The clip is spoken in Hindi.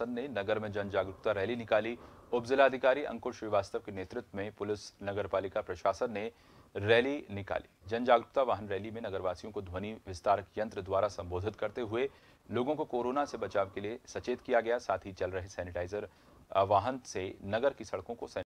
संगठन ने नगर में जन जागरूकता रैली निकाली उप जिलाधिकारी अंकुर श्रीवास्तव के नेतृत्व में पुलिस नगर पालिका प्रशासन ने रैली निकाली जन जागरूकता वाहन रैली में नगरवासियों को ध्वनि विस्तारक यंत्र द्वारा संबोधित करते हुए लोगों को कोरोना से बचाव के लिए सचेत किया गया साथ ही चल रहे सैनिटाइजर वाहन से नगर की सड़कों को